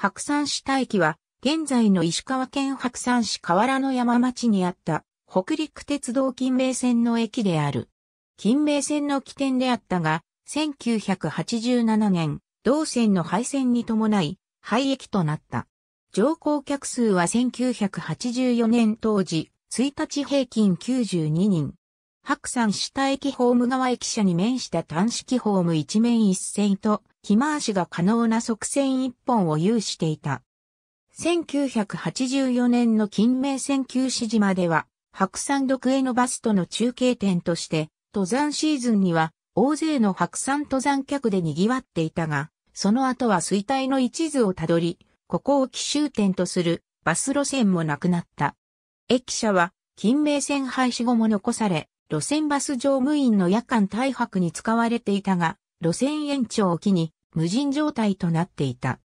白山市大気は、現在の石川県白山市河原の山町にあった、北陸鉄道近名線の駅である。近名線の起点であったが、1987年、同線の廃線に伴い、廃駅となった。乗降客数は1984年当時、1日平均92人、白山下駅ホーム側駅舎に面した単式ホーム一面一線と、火回しが可能な側線一本を有していた。1984年の金名線旧市島では、白山独営のバスとの中継点として、登山シーズンには大勢の白山登山客で賑わっていたが、その後は衰退の一途をたどり、ここを奇襲点とするバス路線もなくなった。駅舎は、金名線廃止後も残され、路線バス乗務員の夜間退泊に使われていたが、路線延長を機に無人状態となっていた。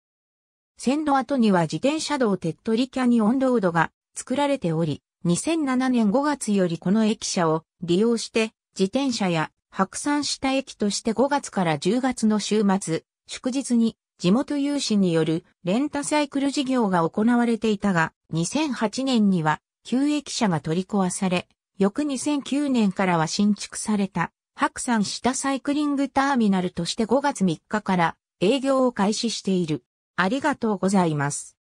線路跡には自転車道手っ取りキャニオンロードが作られており、2007年5月よりこの駅舎を利用して自転車や白山した駅として5月から10月の週末、祝日に地元有志によるレンタサイクル事業が行われていたが、2008年には旧駅舎が取り壊され、翌2009年からは新築された、白山下サイクリングターミナルとして5月3日から営業を開始している。ありがとうございます。